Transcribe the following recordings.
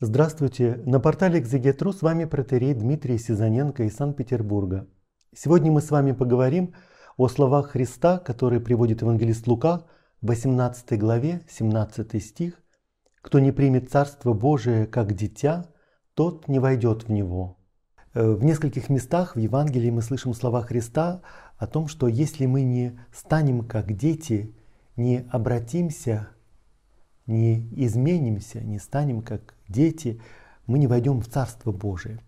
Здравствуйте! На портале Экзегетру с вами протерей Дмитрий Сизаненко из Санкт-Петербурга. Сегодня мы с вами поговорим о словах Христа, которые приводит евангелист Лука в 18 главе, 17 стих. «Кто не примет Царство Божие как дитя, тот не войдет в него». Э, в нескольких местах в Евангелии мы слышим слова Христа о том, что если мы не станем как дети, не обратимся не изменимся, не станем как дети, мы не войдем в Царство Божие.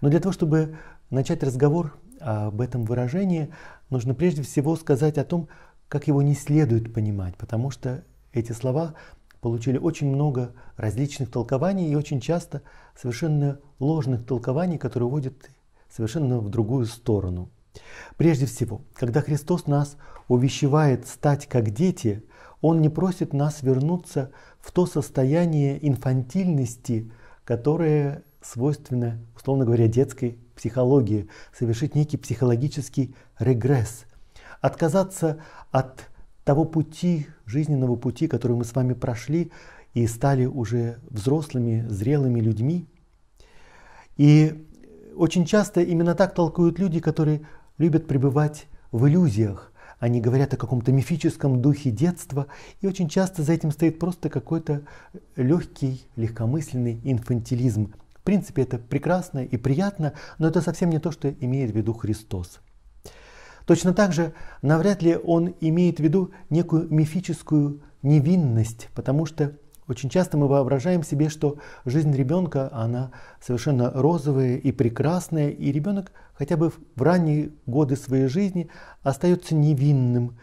Но для того, чтобы начать разговор об этом выражении, нужно прежде всего сказать о том, как его не следует понимать, потому что эти слова получили очень много различных толкований и очень часто совершенно ложных толкований, которые уводят совершенно в другую сторону. Прежде всего, когда Христос нас увещевает стать как дети, он не просит нас вернуться в то состояние инфантильности, которое свойственно, условно говоря, детской психологии, совершить некий психологический регресс, отказаться от того пути, жизненного пути, который мы с вами прошли и стали уже взрослыми, зрелыми людьми. И очень часто именно так толкуют люди, которые любят пребывать в иллюзиях, они говорят о каком-то мифическом духе детства, и очень часто за этим стоит просто какой-то легкий, легкомысленный инфантилизм. В принципе, это прекрасно и приятно, но это совсем не то, что имеет в виду Христос. Точно так же навряд ли он имеет в виду некую мифическую невинность, потому что очень часто мы воображаем себе, что жизнь ребенка, она совершенно розовая и прекрасная, и ребенок хотя бы в ранние годы своей жизни остается невинным.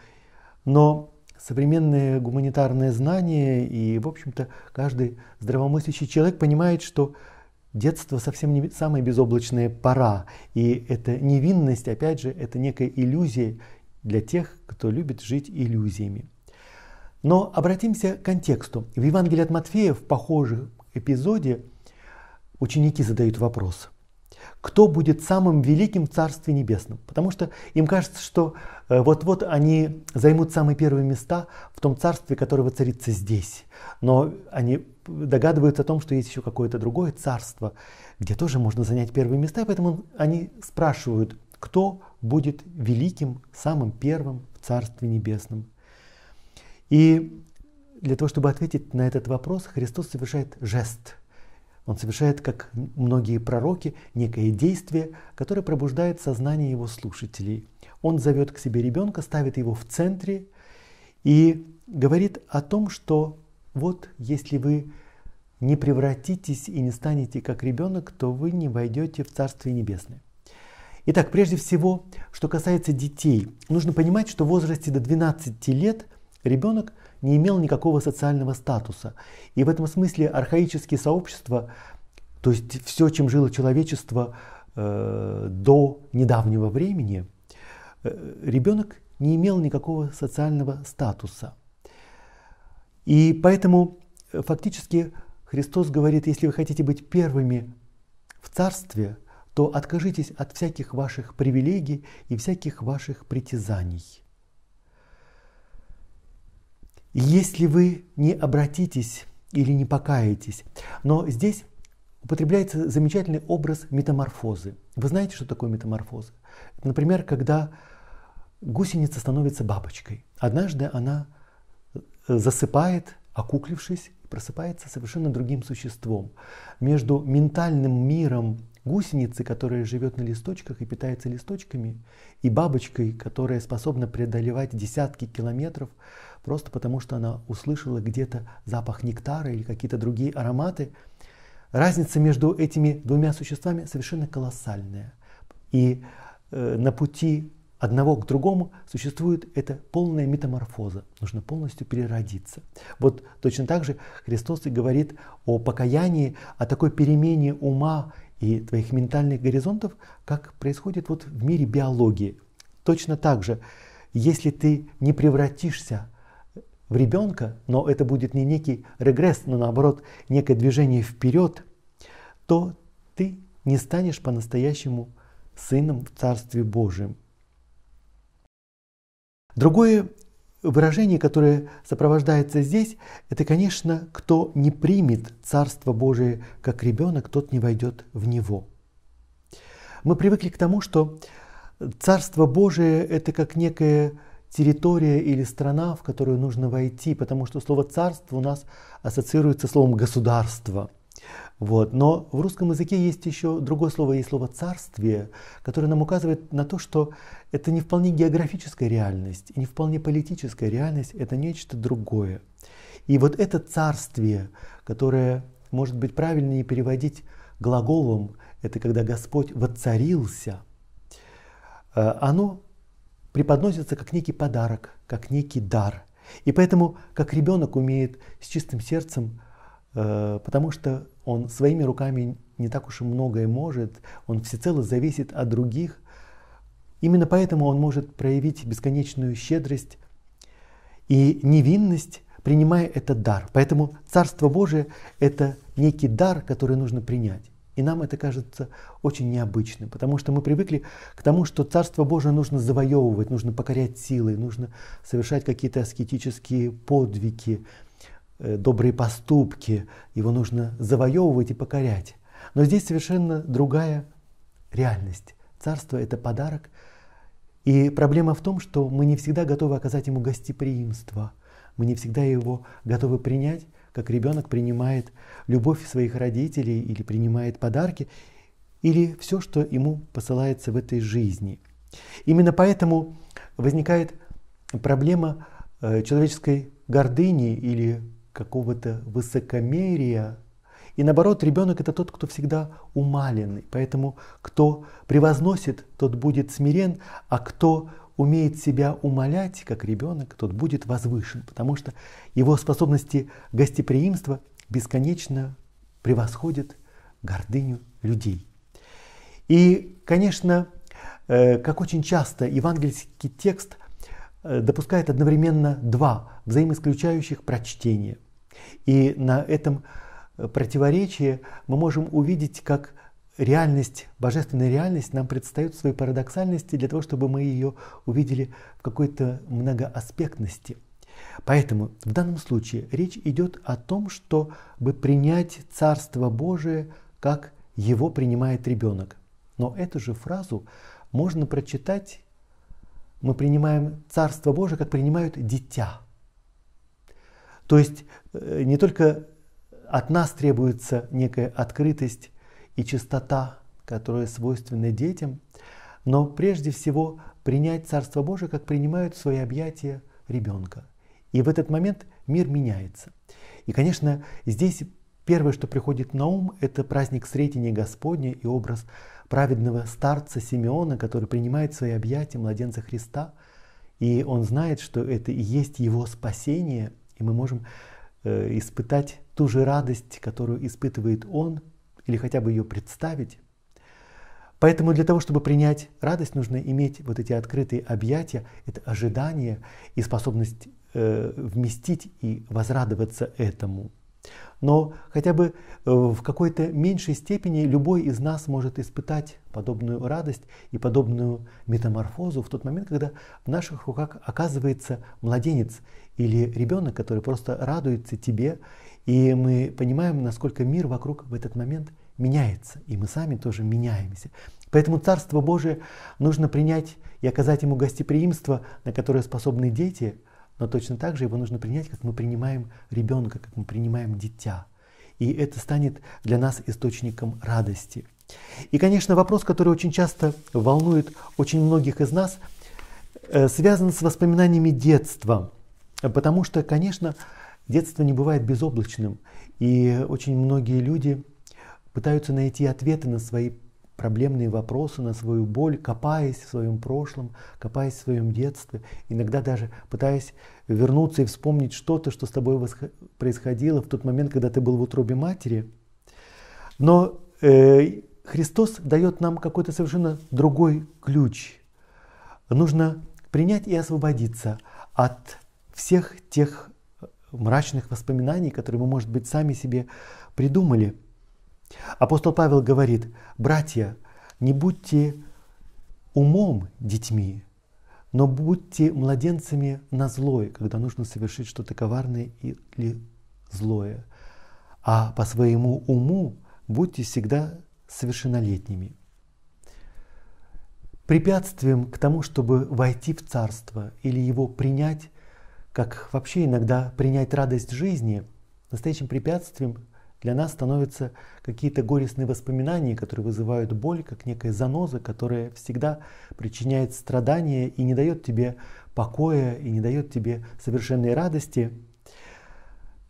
Но современные гуманитарные знания и, в общем-то, каждый здравомыслящий человек понимает, что Детство совсем не самая безоблачная пора, и эта невинность, опять же, это некая иллюзия для тех, кто любит жить иллюзиями. Но обратимся к контексту. В Евангелии от Матфея в похожем эпизоде ученики задают вопрос. Кто будет самым великим в Царстве Небесном? Потому что им кажется, что э, вот-вот они займут самые первые места в том Царстве, которое воцарится здесь. Но они догадываются о том, что есть еще какое-то другое Царство, где тоже можно занять первые места, и поэтому они спрашивают, кто будет великим, самым первым в Царстве Небесном. И для того, чтобы ответить на этот вопрос, Христос совершает жест. Он совершает, как многие пророки, некое действие, которое пробуждает сознание его слушателей. Он зовет к себе ребенка, ставит его в центре и говорит о том, что вот если вы не превратитесь и не станете как ребенок, то вы не войдете в Царствие Небесное. Итак, прежде всего, что касается детей, нужно понимать, что в возрасте до 12 лет – Ребенок не имел никакого социального статуса. И в этом смысле архаические сообщества, то есть все, чем жило человечество э, до недавнего времени, э, ребенок не имел никакого социального статуса. И поэтому э, фактически Христос говорит, если вы хотите быть первыми в Царстве, то откажитесь от всяких ваших привилегий и всяких ваших притязаний если вы не обратитесь или не покаетесь. Но здесь употребляется замечательный образ метаморфозы. Вы знаете, что такое метаморфоза? Например, когда гусеница становится бабочкой. Однажды она э, засыпает, окуклившись, просыпается совершенно другим существом. Между ментальным миром гусеницы, которая живет на листочках и питается листочками, и бабочкой, которая способна преодолевать десятки километров, просто потому что она услышала где-то запах нектара или какие-то другие ароматы. Разница между этими двумя существами совершенно колоссальная. И э, на пути одного к другому существует эта полная метаморфоза. Нужно полностью переродиться. Вот точно так же Христос и говорит о покаянии, о такой перемене ума и твоих ментальных горизонтов, как происходит вот в мире биологии. Точно так же, если ты не превратишься в ребенка, но это будет не некий регресс, но наоборот некое движение вперед, то ты не станешь по-настоящему сыном в Царстве Божьем. Другое выражение, которое сопровождается здесь, это, конечно, кто не примет Царство Божие как ребенок, тот не войдет в него. Мы привыкли к тому, что Царство Божие – это как некая территория или страна, в которую нужно войти, потому что слово «царство» у нас ассоциируется с словом «государство». Вот. Но в русском языке есть еще другое слово, есть слово «царствие», которое нам указывает на то, что это не вполне географическая реальность, и не вполне политическая реальность, это нечто другое. И вот это «царствие», которое, может быть, правильнее переводить глаголом, это когда Господь воцарился, э, оно преподносится как некий подарок, как некий дар. И поэтому, как ребенок умеет с чистым сердцем, э, потому что он своими руками не так уж и многое может, он всецело зависит от других. Именно поэтому он может проявить бесконечную щедрость и невинность, принимая этот дар. Поэтому Царство Божие – это некий дар, который нужно принять. И нам это кажется очень необычным, потому что мы привыкли к тому, что Царство Божие нужно завоевывать, нужно покорять силой, нужно совершать какие-то аскетические подвиги, Э, добрые поступки, его нужно завоевывать и покорять. Но здесь совершенно другая реальность. Царство – это подарок, и проблема в том, что мы не всегда готовы оказать ему гостеприимство, мы не всегда его готовы принять, как ребенок принимает любовь своих родителей или принимает подарки, или все, что ему посылается в этой жизни. Именно поэтому возникает проблема э, человеческой гордыни или какого-то высокомерия. И наоборот, ребенок это тот, кто всегда умаленный. Поэтому кто превозносит, тот будет смирен, а кто умеет себя умолять, как ребенок, тот будет возвышен, потому что его способности гостеприимства бесконечно превосходят гордыню людей. И, конечно, э, как очень часто евангельский текст э, допускает одновременно два взаимоисключающих прочтения – и на этом э, противоречии мы можем увидеть, как реальность, божественная реальность нам предстает в своей парадоксальности для того, чтобы мы ее увидели в какой-то многоаспектности. Поэтому в данном случае речь идет о том, чтобы принять Царство Божие, как его принимает ребенок. Но эту же фразу можно прочитать «Мы принимаем Царство Божие, как принимают дитя». То есть э, не только от нас требуется некая открытость и чистота, которая свойственна детям, но прежде всего принять Царство Божие, как принимают в свои объятия ребенка. И в этот момент мир меняется. И, конечно, здесь первое, что приходит на ум, это праздник Сретения Господня и образ праведного старца Симеона, который принимает в свои объятия младенца Христа, и он знает, что это и есть его спасение – и мы можем э, испытать ту же радость, которую испытывает он, или хотя бы ее представить. Поэтому для того, чтобы принять радость, нужно иметь вот эти открытые объятия, это ожидание и способность э, вместить и возрадоваться этому. Но хотя бы э, в какой-то меньшей степени любой из нас может испытать подобную радость и подобную метаморфозу в тот момент, когда в наших руках оказывается младенец, или ребенок, который просто радуется тебе, и мы понимаем, насколько мир вокруг в этот момент меняется, и мы сами тоже меняемся. Поэтому Царство Божие нужно принять и оказать ему гостеприимство, на которое способны дети, но точно так же его нужно принять, как мы принимаем ребенка, как мы принимаем дитя. И это станет для нас источником радости. И, конечно, вопрос, который очень часто волнует очень многих из нас, э, связан с воспоминаниями детства – Потому что, конечно, детство не бывает безоблачным. И очень многие люди пытаются найти ответы на свои проблемные вопросы, на свою боль, копаясь в своем прошлом, копаясь в своем детстве, иногда даже пытаясь вернуться и вспомнить что-то, что с тобой происходило в тот момент, когда ты был в утробе матери. Но э, Христос дает нам какой-то совершенно другой ключ. Нужно принять и освободиться от всех тех э, мрачных воспоминаний, которые мы, может быть, сами себе придумали. Апостол Павел говорит, братья, не будьте умом детьми, но будьте младенцами на злое, когда нужно совершить что-то коварное или злое. А по своему уму будьте всегда совершеннолетними. Препятствием к тому, чтобы войти в Царство или его принять, как вообще иногда принять радость жизни, настоящим препятствием для нас становятся какие-то горестные воспоминания, которые вызывают боль, как некая заноза, которая всегда причиняет страдания и не дает тебе покоя, и не дает тебе совершенной радости.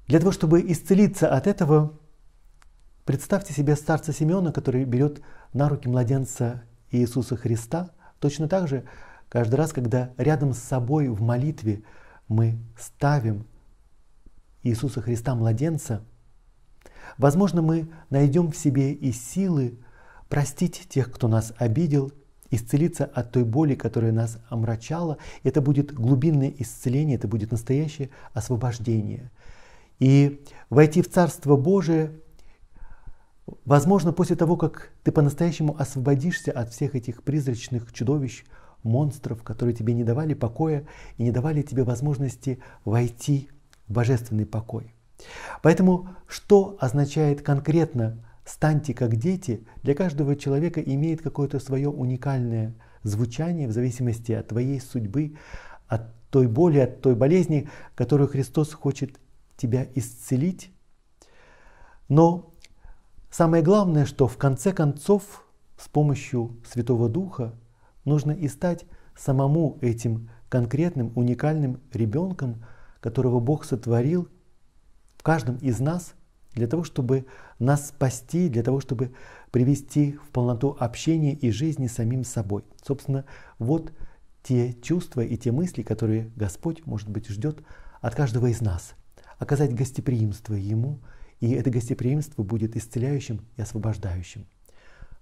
Для того, чтобы исцелиться от этого, представьте себе старца Симеона, который берет на руки младенца Иисуса Христа, точно так же каждый раз, когда рядом с собой в молитве мы ставим Иисуса Христа младенца, возможно, мы найдем в себе и силы простить тех, кто нас обидел, исцелиться от той боли, которая нас омрачала. Это будет глубинное исцеление, это будет настоящее освобождение. И войти в Царство Божие, возможно, после того, как ты по-настоящему освободишься от всех этих призрачных чудовищ, монстров, которые тебе не давали покоя и не давали тебе возможности войти в божественный покой. Поэтому что означает конкретно «станьте как дети» для каждого человека имеет какое-то свое уникальное звучание в зависимости от твоей судьбы, от той боли, от той болезни, которую Христос хочет тебя исцелить. Но самое главное, что в конце концов с помощью Святого Духа Нужно и стать самому этим конкретным, уникальным ребенком, которого Бог сотворил в каждом из нас, для того, чтобы нас спасти, для того, чтобы привести в полноту общения и жизни самим собой. Собственно, вот те чувства и те мысли, которые Господь, может быть, ждет от каждого из нас. Оказать гостеприимство Ему, и это гостеприимство будет исцеляющим и освобождающим.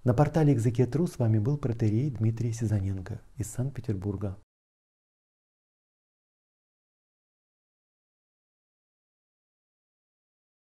На портале «Экзекетру» с вами был протерей Дмитрий Сизаненко из Санкт-Петербурга.